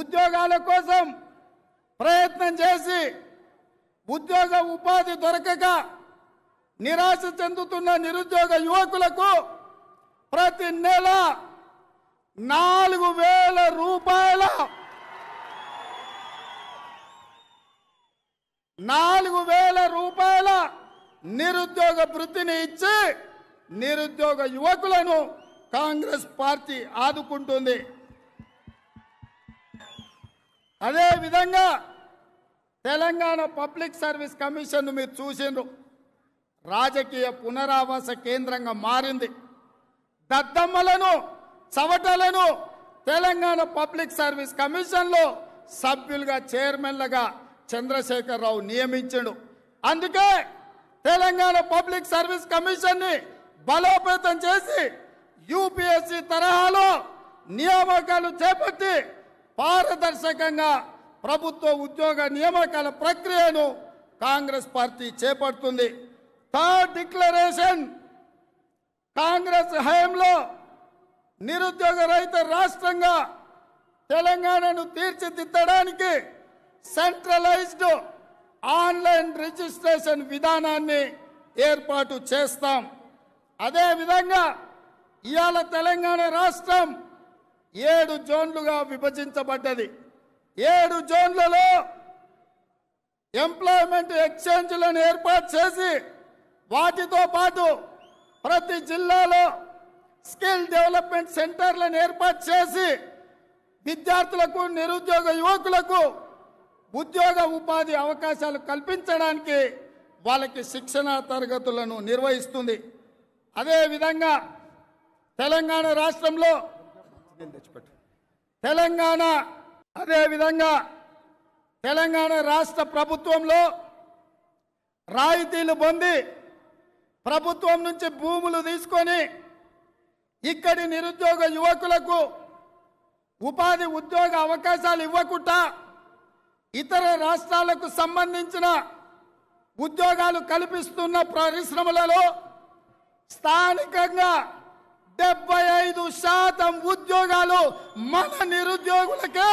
ఉద్యోగాల కోసం ప్రయత్నం చేసి ఉద్యోగ ఉపాధి దొరకక నిరాశ చెందుతున్న నిరుద్యోగ యువకులకు ప్రతి నెల నాలుగు వేల రూపాయల నాలుగు వేల రూపాయల నిరుద్యోగ వృత్తిని ఇచ్చి నిరుద్యోగ యువకులను కాంగ్రెస్ పార్టీ ఆదుకుంటుంది అదేవిధంగా తెలంగాణ పబ్లిక్ సర్వీస్ కమిషన్ను మీరు చూసిండ్రు రాజకీయ పునరావాస కేంద్రంగా మారింది దద్దమ్మలను చవటలను తెలంగాణ పబ్లిక్ సర్వీస్ కమిషన్లో సభ్యులుగా చైర్మన్లుగా చంద్రశేఖరరావు నియమించాడు అందుకే తెలంగాణ పబ్లిక్ సర్వీస్ కమిషన్ని బలోపేతం చేసి యూపీఎస్సీ తరహాలో నియామకాలు చేపట్టి పారదర్శకంగా ప్రభుత్వ ఉద్యోగ నియామకాల ప్రక్రియను కాంగ్రెస్ పార్టీ చేపడుతుంది థర్డ్ డిక్లరేషన్ కాంగ్రెస్ హయాంలో నిరుద్యోగ రైత రాష్ట్రంగా తెలంగాణను తీర్చిదిద్దడానికి సెంట్రలైజ్డ్ ఆన్లైన్ రిజిస్ట్రేషన్ విధానాన్ని ఏర్పాటు చేస్తాం అదేవిధంగా ఇవాళ తెలంగాణ రాష్ట్రం ఏడు జోన్లుగా విభజించబడ్డది ఏడు జోన్లలో ఎంప్లాయ్మెంట్ ఎక్స్చేంజ్లను ఏర్పాటు చేసి వాటితో పాటు ప్రతి జిల్లాలో స్కిల్ డెవలప్మెంట్ సెంటర్లను ఏర్పాటు చేసి విద్యార్థులకు నిరుద్యోగ యువకులకు ఉద్యోగ ఉపాధి అవకాశాలు కల్పించడానికి వాళ్ళకి శిక్షణ తరగతులను నిర్వహిస్తుంది అదేవిధంగా తెలంగాణ రాష్ట్రంలో తెచ్చిపెట్టు తెలంగాణ అదేవిధంగా తెలంగాణ రాష్ట్ర ప్రభుత్వంలో రాయితీలు పొంది ప్రభుత్వం నుంచి భూములు తీసుకొని ఇక్కడి నిరుద్యోగ యువకులకు ఉపాధి ఉద్యోగ అవకాశాలు ఇవ్వకుండా ఇతర రాష్ట్రాలకు సంబంధించిన ఉద్యోగాలు కల్పిస్తున్న పరిశ్రమలలో స్థానికంగా డెబ్బై ఐదు శాతం ఉద్యోగాలు మన నిరుద్యోగులకే